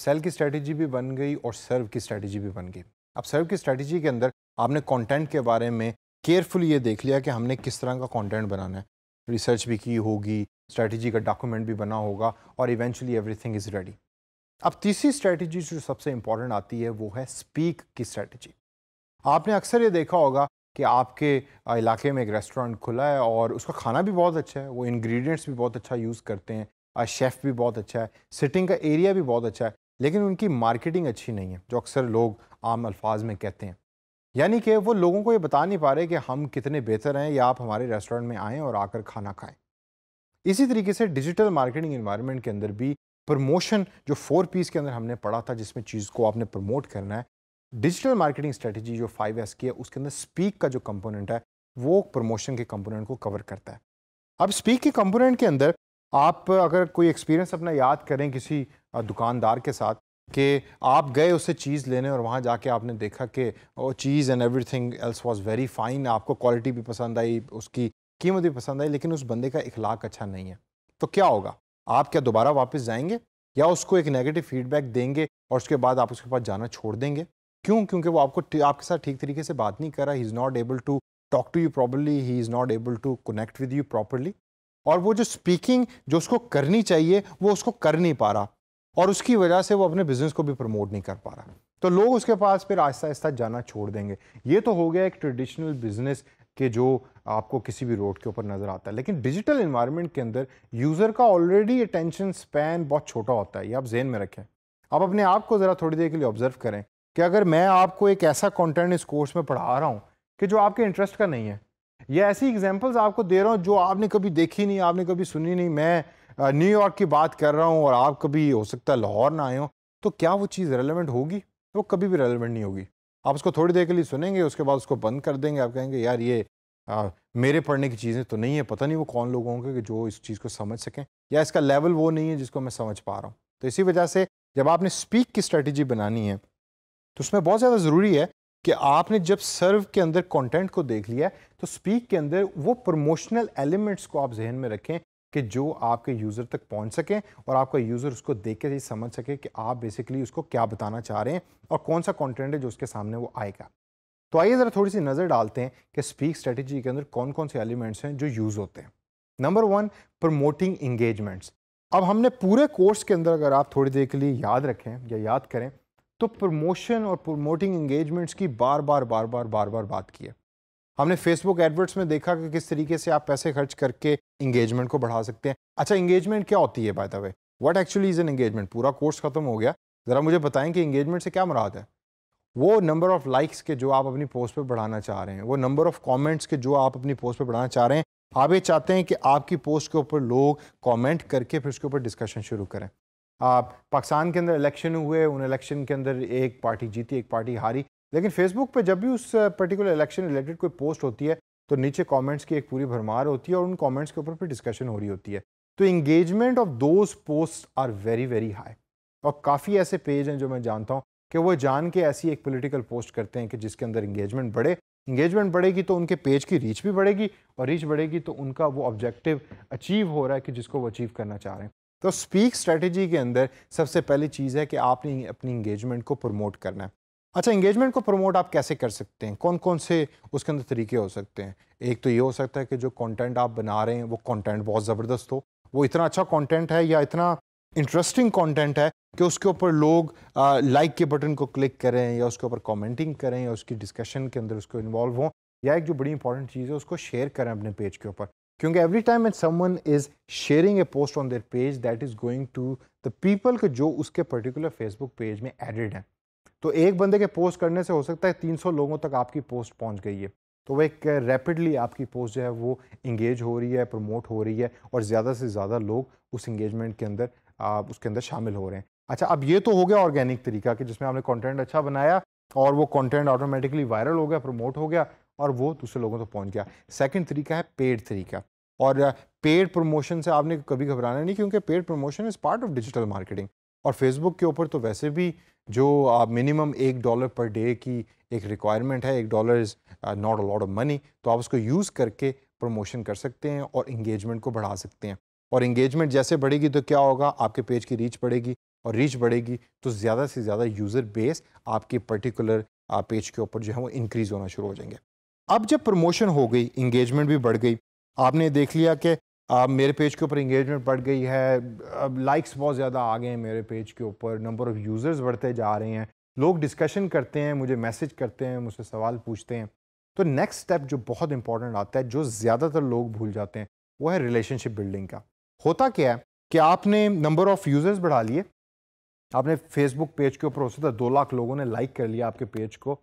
cell की strategy भी बन गई और सर्व की स्ट्रेटजी भी बन गई अब सर्व की स्ट्रेटजी के अंदर आपने कंटेंट के बारे में केयरफुल ये देख लिया कि हमने किस तरह का कंटेंट बनाना है रिसर्च भी की होगी स्ट्रेटजी का डॉक्यूमेंट भी बना होगा और इवेंचुअली एवरीथिंग इज़ रेडी अब तीसरी स्ट्रैटेजी जो सबसे इंपॉर्टेंट आती है वो है स्पीक की स्ट्रैटेजी आपने अक्सर ये देखा होगा कि आपके इलाके में एक रेस्टोरेंट खुला है और उसका खाना भी बहुत अच्छा है वो इंग्रेडिएंट्स भी बहुत अच्छा यूज़ करते हैं शेफ़ भी बहुत अच्छा है सिटिंग का एरिया भी बहुत अच्छा है लेकिन उनकी मार्केटिंग अच्छी नहीं है जो अक्सर लोग आम अल्फाज में कहते हैं यानी कि वो लोगों को ये बता नहीं पा रहे कि हम कितने बेहतर हैं या आप हमारे रेस्टोरेंट में आएँ और आकर खाना खाएँ इसी तरीके से डिजिटल मार्केटिंग इन्वायरमेंट के अंदर भी प्रमोशन जो फोर पीस के अंदर हमने पढ़ा था जिसमें चीज़ को आपने प्रमोट करना है डिजिटल मार्केटिंग स्ट्रेटजी जो फाइव एस की है उसके अंदर स्पीक का जो कंपोनेंट है वो प्रमोशन के कंपोनेंट को कवर करता है अब स्पीक के कंपोनेंट के अंदर आप अगर कोई एक्सपीरियंस अपना याद करें किसी दुकानदार के साथ कि आप गए उससे चीज़ लेने और वहाँ जाके आपने देखा कि वो चीज़ and everything else was very fine आपको क्वालिटी भी पसंद आई उसकी कीमत भी पसंद आई लेकिन उस बंदे का इखलाक अच्छा नहीं है तो क्या होगा आप क्या दोबारा वापस जाएंगे या उसको एक नेगेटिव फीडबैक देंगे और उसके बाद आप उसके पास जाना छोड़ देंगे क्यों क्योंकि वो आपको आपके साथ ठीक तरीके से बात नहीं कर रहा he is not able to talk to you properly he is not able to connect with you properly और वो जो स्पीकिंग जो उसको करनी चाहिए वो उसको कर नहीं पा रहा और उसकी वजह से वो अपने बिजनेस को भी प्रमोट नहीं कर पा रहा तो लोग उसके पास फिर आहिस्ता आहिस्ता जाना छोड़ देंगे ये तो हो गया एक ट्रेडिशनल बिजनेस के जो आपको किसी भी रोड के ऊपर नज़र आता है लेकिन डिजिटल इन्वायरमेंट के अंदर यूज़र का ऑलरेडी अटेंशन स्पैन बहुत छोटा होता है ये आप जेन में रखें आप अपने आप को ज़रा थोड़ी देर के लिए ऑब्जर्व करें कि अगर मैं आपको एक ऐसा कंटेंट इस कोर्स में पढ़ा रहा हूँ कि जो आपके इंटरेस्ट का नहीं है ये ऐसी एग्जांपल्स आपको दे रहा हूँ जो आपने कभी देखी नहीं आपने कभी सुनी नहीं मैं न्यूयॉर्क की बात कर रहा हूँ और आप कभी हो सकता है लाहौर ना आए हो तो क्या वो चीज़ रेलिवेंट होगी वो कभी भी रेलिवेंट नहीं होगी आप उसको थोड़ी देर के लिए सुनेंगे उसके बाद उसको बंद कर देंगे आप कहेंगे यार ये आ, मेरे पढ़ने की चीज़ें तो नहीं है पता नहीं वो कौन लोग होंगे कि जो इस चीज़ को समझ सकें या इसका लेवल वो नहीं है जिसको मैं समझ पा रहा हूँ तो इसी वजह से जब आपने स्पीक की स्ट्रेटजी बनानी है तो उसमें बहुत ज़्यादा ज़रूरी है कि आपने जब सर्व के अंदर कंटेंट को देख लिया तो स्पीक के अंदर वो प्रमोशनल एलिमेंट्स को आप जहन में रखें कि जो आपके यूज़र तक पहुंच सकें और आपका यूज़र उसको देख के ही समझ सके कि आप बेसिकली उसको क्या बताना चाह रहे हैं और कौन सा कंटेंट है जो उसके सामने वो आएगा तो आइए ज़रा थोड़ी सी नज़र डालते हैं कि स्पीक स्ट्रेटजी के अंदर कौन कौन से एलिमेंट्स हैं जो यूज़ होते हैं नंबर वन प्रमोटिंग इंगेजमेंट्स अब हमने पूरे कोर्स के अंदर अगर आप थोड़ी देर के लिए याद रखें या याद करें तो प्रमोशन और प्रमोटिंग एंगेजमेंट्स की बार बार बार बार बार बार बात की है हमने फेसबुक एडवर्ट्स में देखा कि किस तरीके से आप पैसे खर्च करके इंगेजमेंट को बढ़ा सकते हैं अच्छा इंगेजमेंट क्या होती है by the way what actually is an engagement पूरा कोर्स खत्म हो गया ज़रा मुझे बताएं कि इंगेजमेंट से क्या मुराद है वो नंबर ऑफ़ लाइक्स के जो आप अपनी पोस्ट पर बढ़ाना चाह रहे हैं वो नंबर ऑफ़ कॉमेंट्स के जो आप अपनी पोस्ट पर बढ़ाना चाह रहे हैं आप ये चाहते हैं कि आपकी पोस्ट के ऊपर लोग कॉमेंट करके फिर उसके ऊपर डिस्कशन शुरू करें पाकिस्तान के अंदर इलेक्शन हुए उन इलेक्शन के अंदर एक पार्टी जीती एक पार्टी हारी लेकिन फेसबुक पे जब भी उस पर्टिकुलर इलेक्शन रिलेटेड कोई पोस्ट होती है तो नीचे कमेंट्स की एक पूरी भरमार होती है और उन कमेंट्स के ऊपर फिर डिस्कशन हो रही होती है तो engagement of those post are very very high और काफ़ी ऐसे पेज हैं जो मैं जानता हूँ कि वो जान के ऐसी एक पोलिटिकल पोस्ट करते हैं कि जिसके अंदर इंगेजमेंट बढ़े इंगेजमेंट बढ़ेगी तो उनके पेज की रीच भी बढ़ेगी और रीच बढ़ेगी तो उनका वो ऑब्जेक्टिव अचीव हो रहा है कि जिसको वो अचीव करना चाह रहे हैं तो स्पीक स्ट्रेटजी के अंदर सबसे पहली चीज़ है कि आपने अपनी इंगेजमेंट को प्रमोट करना है अच्छा इंगेजमेंट को प्रमोट आप कैसे कर सकते हैं कौन कौन से उसके अंदर तरीके हो सकते हैं एक तो ये हो सकता है कि जो कंटेंट आप बना रहे हैं वो कंटेंट बहुत ज़बरदस्त हो वो इतना अच्छा कंटेंट है या इतना इंटरेस्टिंग कंटेंट है कि उसके ऊपर लोग लाइक के बटन को क्लिक करें या उसके ऊपर कॉमेंटिंग करें या उसकी डिस्कशन के अंदर उसको इन्वॉल्व हों या एक जो बड़ी इंपॉर्टेंट चीज़ है उसको शेयर करें अपने पेज के ऊपर क्योंकि every time an someone is sharing a post on their page that is going to the people के जो उसके पर्टिकुलर फेसबुक पेज में एडिड हैं तो एक बंदे के पोस्ट करने से हो सकता है 300 लोगों तक आपकी पोस्ट पहुंच गई है तो वह एक रैपिडली आपकी पोस्ट जो है वो इंगेज हो रही है प्रमोट हो रही है और ज़्यादा से ज़्यादा लोग उस इंगेजमेंट के अंदर आप उसके अंदर शामिल हो रहे हैं अच्छा अब ये तो हो गया ऑर्गेनिक तरीका कि जिसमें आपने कंटेंट अच्छा बनाया और वो कंटेंट ऑटोमेटिकली वायरल हो गया प्रमोट हो गया और वो दूसरे लोगों तक तो पहुंच गया सेकंड तरीका है पेड तरीका और पेड uh, प्रमोशन से आपने कभी घबराना नहीं क्योंकि paid promotion is part of digital marketing और फेसबुक के ऊपर तो वैसे भी जो मिनिमम uh, एक डॉलर पर डे की एक रिक्वायरमेंट है एक dollar is not a lot of money तो आप उसको यूज़ करके प्रमोशन कर सकते हैं और इंगेजमेंट को बढ़ा सकते हैं और इंगेजमेंट जैसे बढ़ेगी तो क्या होगा आपके पेज की रीच बढ़ेगी और रीच बढ़ेगी तो ज़्यादा से ज़्यादा यूज़र बेस आपके पर्टिकुलर पेज uh, के ऊपर जो है वो इंक्रीज़ होना शुरू हो जाएंगे अब जब प्रमोशन हो गई इंगेजमेंट भी बढ़ गई आपने देख लिया कि मेरे पेज के ऊपर इंगेजमेंट बढ़ गई है अब लाइक्स बहुत ज़्यादा आ गए हैं मेरे पेज के ऊपर नंबर ऑफ़ यूज़र्स बढ़ते जा रहे हैं लोग डिस्कशन करते हैं मुझे मैसेज करते हैं मुझसे सवाल पूछते हैं तो नेक्स्ट स्टेप जो बहुत इंपॉर्टेंट आता है जो ज़्यादातर लोग भूल जाते हैं वो है रिलेशनशिप बिल्डिंग का होता क्या है कि आपने नंबर ऑफ़ यूज़र्स बढ़ा लिए आपने फेसबुक पेज के ऊपर हो सकता है दो लाख लोगों ने लाइक कर लिया आपके पेज को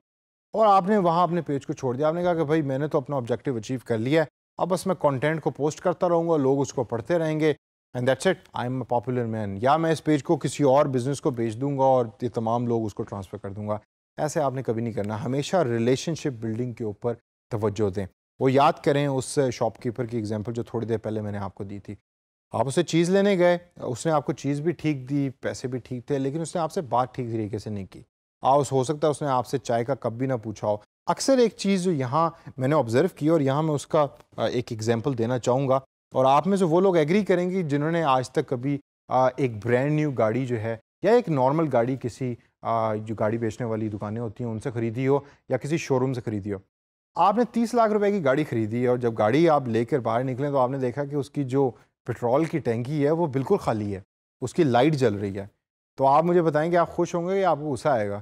और आपने वहाँ अपने पेज को छोड़ दिया आपने कहा कि भाई मैंने तो अपना ऑब्जेक्टिव अचीव कर लिया है अब बस मैं कंटेंट को पोस्ट करता रहूँगा लोग उसको पढ़ते रहेंगे and that's it I am a popular man या मैं इस पेज को किसी और बिजनेस को बेच दूंगा और ये तमाम लोग उसको ट्रांसफ़र कर दूंगा ऐसे आपने कभी नहीं करना हमेशा रिलेशनशिप बिल्डिंग के ऊपर तवज्जो दें वो याद करें उस शॉपकीपर की एग्जाम्पल जो थोड़ी देर पहले मैंने आपको दी थी आप उसे चीज़ लेने गए उसने आपको चीज़ भी ठीक दी पैसे भी ठीक थे लेकिन उसने आपसे बात ठीक तरीके से नहीं की आ उस हो सकता है उसने आपसे चाय का कप भी ना पूछा हो अक्सर एक चीज़ जो यहाँ मैंने ऑब्ज़र्व की और यहाँ मैं उसका एक एग्जाम्पल देना चाहूँगा और आप में से वो लोग एग्री करेंगे जिन्होंने आज तक कभी एक ब्रांड न्यू गाड़ी जो है या एक नॉर्मल गाड़ी किसी जो गाड़ी बेचने वाली दुकानें होती हैं उनसे ख़रीदी हो या किसी शोरूम से ख़रीदी हो आपने तीस लाख रुपए की गाड़ी ख़रीदी है और जब गाड़ी आप लेकर बाहर निकलें तो आपने देखा कि उसकी जो पेट्रोल की टैंकी है वो बिल्कुल खाली है उसकी लाइट जल रही है तो आप मुझे बताएं कि आप खुश होंगे या आपको गुस्सा आएगा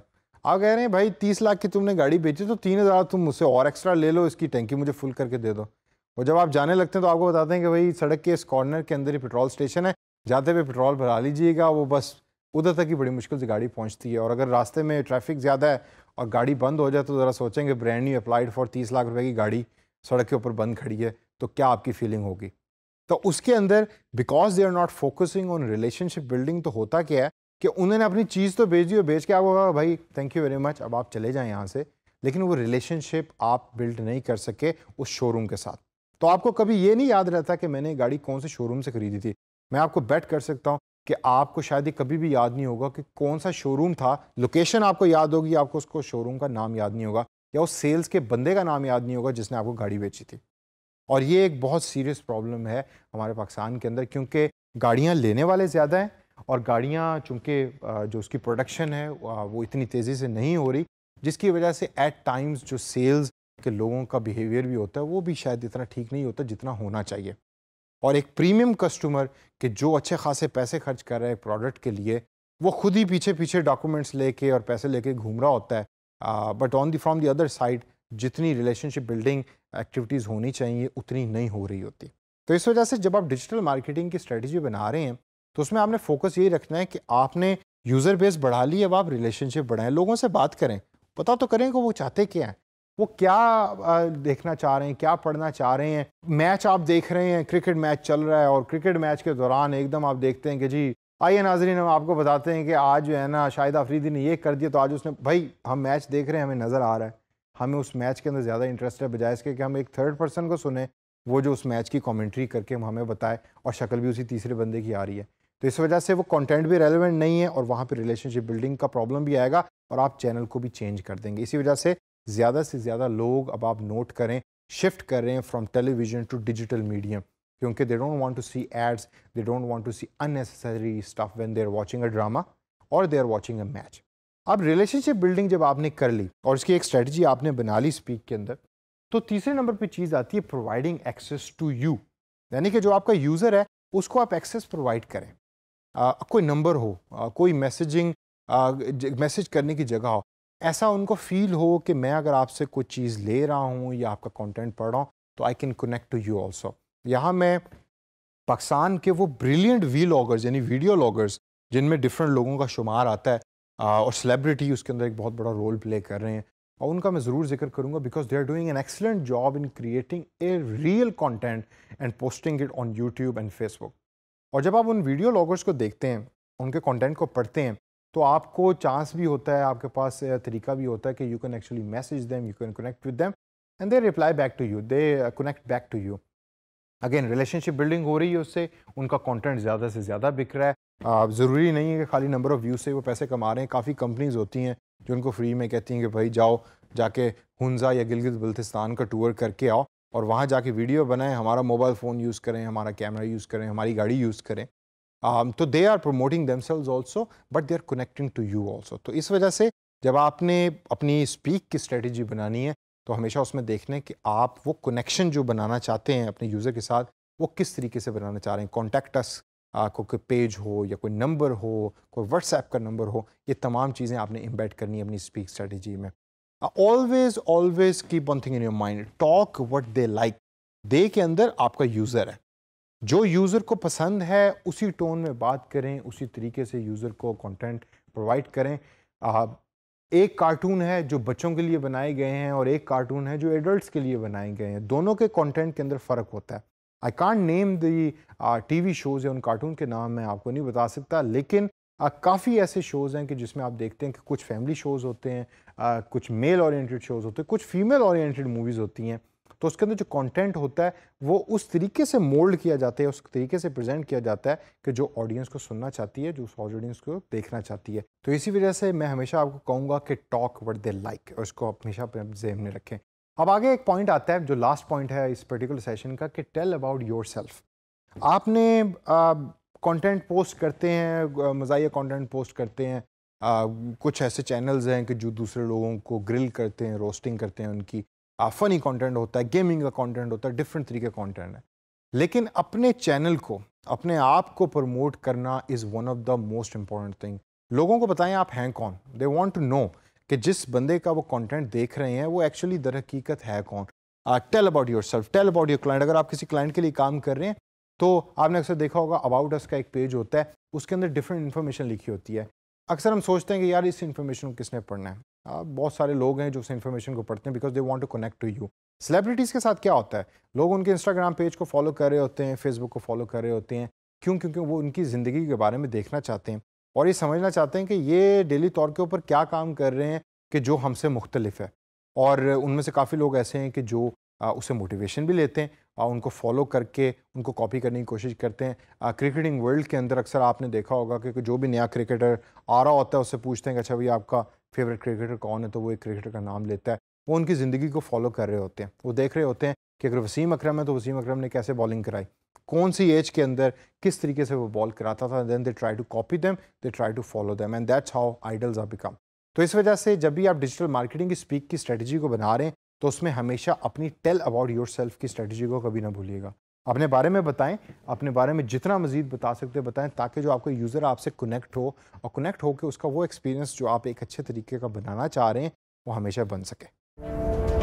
आप कह रहे हैं भाई तीस लाख की तुमने गाड़ी बेची तो तीन हज़ार तुम मुझसे और एक्स्ट्रा ले लो इसकी टैंकी मुझे फुल करके दे दो और जब आप जाने लगते हैं तो आपको बताते हैं कि भाई सड़क के इस कॉर्नर के अंदर ही पेट्रोल स्टेशन है जाते हुए पेट्रोल भरा लीजिएगा वो बस उधर तक ही बड़ी मुश्किल से गाड़ी पहुँचती है और अगर रास्ते में ट्रैफिक ज़्यादा है और गाड़ी बंद हो जाए तो ज़रा सोचेंगे ब्रांड न्यू अप्लाइड फॉर तीस लाख रुपये की गाड़ी सड़क के ऊपर बंद खड़ी है तो क्या आपकी फीलिंग होगी तो उसके अंदर because they are not focusing on relationship building तो होता क्या है कि उन्होंने अपनी चीज़ तो बेच दी और बेच के आप होगा भाई थैंक यू वेरी मच अब आप चले जाएं यहाँ से लेकिन वो रिलेशनशिप आप बिल्ड नहीं कर सके उस शोरूम के साथ तो आपको कभी ये नहीं याद रहता कि मैंने गाड़ी कौन से शोरूम से खरीदी थी मैं आपको बैट कर सकता हूँ कि आपको शायद ये कभी भी याद नहीं होगा कि कौन सा शोरूम था लोकेशन आपको याद होगी आपको उसको शोरूम का नाम याद नहीं होगा या उस सेल्स के बंदे का नाम याद नहीं होगा जिसने आपको गाड़ी बेची थी और ये एक बहुत सीरियस प्रॉब्लम है हमारे पाकिस्तान के अंदर क्योंकि गाड़ियाँ लेने वाले ज़्यादा हैं और गाड़ियाँ चूँकि जो उसकी प्रोडक्शन है वो इतनी तेज़ी से नहीं हो रही जिसकी वजह से एट टाइम्स जो सेल्स के लोगों का बिहेवियर भी होता है वो भी शायद इतना ठीक नहीं होता जितना होना चाहिए और एक प्रीमियम कस्टमर के जो अच्छे खासे पैसे खर्च कर रहे हैं प्रोडक्ट के लिए वो खुद ही पीछे पीछे डॉक्यूमेंट्स लेके और पैसे लेके घूम रहा होता है but on the from the other side जितनी रिलेशनशिप बिल्डिंग एक्टिविटीज़ होनी चाहिए उतनी नहीं हो रही होती तो इस वजह से जब आप डिजिटल मार्केटिंग की स्ट्रेटजी बना रहे हैं तो उसमें आपने फोकस यही रखना है कि आपने यूज़र बेस बढ़ा ली अब आप रिलेशनशिप बढ़ाएं लोगों से बात करें पता तो करें कि वो चाहते क्या हैं वो क्या देखना चाह रहे हैं क्या पढ़ना चाह रहे हैं मैच आप देख रहे हैं क्रिकेट मैच चल रहा है और क्रिकेट मैच के दौरान एकदम आप देखते हैं कि जी आइए नाजरीन हम आपको बताते हैं कि आज जो है ना शाहिद आफरीदी ने ये कर दिया तो आज उसने भाई हम मैच देख रहे हैं हमें नज़र आ रहा है हमें उस मैच के अंदर ज़्यादा इंटरेस्ट है बजाय इसके कि हम एक थर्ड पर्सन को सुने वो जो उस मैच की कमेंट्री करके हमें बताए और शक्ल भी उसी तीसरे बंदे की आ रही है तो इस वजह से वो कंटेंट भी रेलिवेंट नहीं है और वहाँ पर रिलेशनशिप बिल्डिंग का प्रॉब्लम भी आएगा और आप चैनल को भी चेंज कर देंगे इसी वजह से ज़्यादा से ज़्यादा लोग अब आप नोट करें शिफ्ट कर रहे हैं from television to digital medium क्योंकि they don't want to see ads they don't want to see unnecessary stuff when they are watching a drama और they are watching a match अब relationship building जब आपने कर ली और इसकी एक strategy आपने बना ली स्पीक के अंदर तो तीसरे नंबर पर चीज़ आती है प्रोवाइडिंग एक्सेस टू यू यानी कि जो आपका यूज़र है उसको आप एक्सेस प्रोवाइड करें आ, कोई नंबर हो आ, कोई मैसेजिंग मैसेज करने की जगह हो ऐसा उनको फील हो कि मैं अगर आपसे कोई चीज़ ले रहा हूँ या आपका कंटेंट पढ़ रहा हूँ तो I can connect to you also यहाँ मैं पाकिस्तान के वो ब्रिलियंट वी लॉगर्स यानी वीडियो लॉगर्स जिनमें डिफरेंट लोगों का शुमार आता है आ, और सेलिब्रिटी उसके अंदर एक बहुत बड़ा रोल प्ले कर रहे हैं और उनका मैं ज़रूर जिक्र करूँगा because they are doing an excellent job in creating a real content and posting it on YouTube and Facebook और जब आप उन वीडियो लॉगर्स को देखते हैं उनके कंटेंट को पढ़ते हैं तो आपको चांस भी होता है आपके पास तरीका भी होता है कि you can actually message them you can connect with them and they reply back to you they connect back to you again relationship building हो रही है उससे उनका कंटेंट ज़्यादा से ज़्यादा बिक रहा है ज़रूरी नहीं है कि खाली नंबर ऑफ़ व्यूज़ से वो पैसे कमा रहे हैं काफ़ी कंपनीज होती हैं जो उनको फ्री में कहती हैं कि भाई जाओ जाके हुंजा या गिलगित बल्तिस्तान का टूर करके आओ और वहाँ जाके वीडियो बनाएं हमारा मोबाइल फ़ोन यूज़ करें हमारा कैमरा यूज़ करें हमारी गाड़ी यूज़ करें um, तो they are promoting themselves also but they are connecting to you also तो इस वजह से जब आपने अपनी स्पीक की स्ट्रेटजी बनानी है तो हमेशा उसमें देखने कि आप वो कनेक्शन जो बनाना चाहते हैं अपने यूज़र के साथ वो किस तरीके से बनाना चाह रहे हैं कॉन्टैक्ट अस को कोई पेज हो या कोई नंबर हो कोई व्हाट्सएप का नंबर हो ये तमाम चीज़ें आपने इम्बेड करनी है अपनी स्पीक स्ट्रेटजी में always always keep one thing in your mind talk what they like दे के अंदर आपका यूज़र है जो यूज़र को पसंद है उसी टोन में बात करें उसी तरीके से यूज़र को कंटेंट प्रोवाइड करें आ, uh, एक कार्टून है जो बच्चों के लिए बनाए गए हैं और एक कार्टून है जो एडल्ट्स के लिए बनाए गए हैं दोनों के कंटेंट के अंदर फ़र्क होता है I can't name the T V shows या उन कार्टून के नाम मैं आपको नहीं बता सकता लेकिन काफ़ी ऐसे शोज़ हैं कि जिसमें आप देखते हैं कि कुछ फैमिली शोज़ होते हैं आ, कुछ मेल ओरिएंटेड शोज़ होते हैं कुछ फीमेल ओरिएंटेड मूवीज़ होती हैं तो उसके अंदर जो कंटेंट होता है वो उस तरीके से मोल्ड किया जाता है उस तरीके से प्रेजेंट किया जाता है कि जो ऑडियंस को सुनना चाहती है जो उस ऑडियंस को देखना चाहती है तो इसी वजह से मैं हमेशा आपको कहूँगा कि टॉक वट दे लाइक और इसको हमेशा अपने जहन में रखें अब आगे एक पॉइंट आता है जो लास्ट पॉइंट है इस पर्टिकुलर सेशन का कि टेल अबाउट योर सेल्फ आपने आ, कंटेंट पोस्ट करते हैं मजाया कंटेंट पोस्ट करते हैं आ, कुछ ऐसे चैनल्स हैं कि जो दूसरे लोगों को ग्रिल करते हैं रोस्टिंग करते हैं उनकी फ़नी कंटेंट होता है गेमिंग का कंटेंट होता है डिफरेंट तरीके का कॉन्टेंट है लेकिन अपने चैनल को अपने आप को प्रमोट करना is one of the most important thing लोगों को बताएं आप हैं कौन दे वॉन्ट टू नो कि जिस बंदे का वो कंटेंट देख रहे हैं वो एक्चुअली दर हकीकत है कौन tell about yourself tell about your client अगर आप किसी क्लाइंट के लिए काम कर रहे हैं तो आपने अक्सर देखा होगा अबाउट अस का एक पेज होता है उसके अंदर डिफरेंट इन्फॉर्मेशन लिखी होती है अक्सर हम सोचते हैं कि यार इस इन्फॉर्मेशन को किसने पढ़ना है बहुत सारे लोग हैं जो उस इन्फॉर्मेशन को पढ़ते हैं because they want to connect to you celebrities के साथ क्या होता है लोग उनके इंस्टाग्राम पेज को फॉलो कर रहे होते हैं फेसबुक को फॉलो कर रहे होते हैं क्यों क्योंकि वो उनकी ज़िंदगी के बारे में देखना चाहते हैं और ये समझना चाहते हैं कि ये डेली तौर के ऊपर क्या काम कर रहे हैं कि जो हमसे मुख्तलिफ है और उनमें से काफ़ी लोग ऐसे हैं कि जो उसे मोटिवेशन भी लेते हैं उनको फॉलो करके उनको कॉपी करने की कोशिश करते हैं क्रिकेटिंग वर्ल्ड के अंदर अक्सर आपने देखा होगा कि जो भी नया क्रिकेटर आ रहा होता है उससे पूछते हैं कि अच्छा भैया आपका फेवरेट क्रिकेटर कौन है तो वो एक क्रिकेटर का नाम लेता है वो उनकी ज़िंदगी को फॉलो कर रहे होते हैं वो देख रहे होते हैं कि अगर वसीम अक्रम है तो वसीम अक्रम ने कैसे बॉलिंग कराई कौन सी एज के अंदर किस तरीके से वो बॉल कराता था then they try to copy them they try to follow them and that's how idols are become तो इस वजह से जब भी आप डिजिटल मार्केटिंग की स्पीक की स्ट्रेटजी को बना रहे हैं तो उसमें हमेशा अपनी टेल अबाउट योर सेल्फ की स्ट्रेटजी को कभी ना भूलिएगा अपने बारे में बताएं अपने बारे में जितना मजीद बता सकते बताएं ताकि जो आपका यूज़र आपसे कनेक्ट हो और कनेक्ट होकर उसका वो एक्सपीरियंस जो आप एक अच्छे तरीके का बनाना चाह रहे हैं वो हमेशा बन सके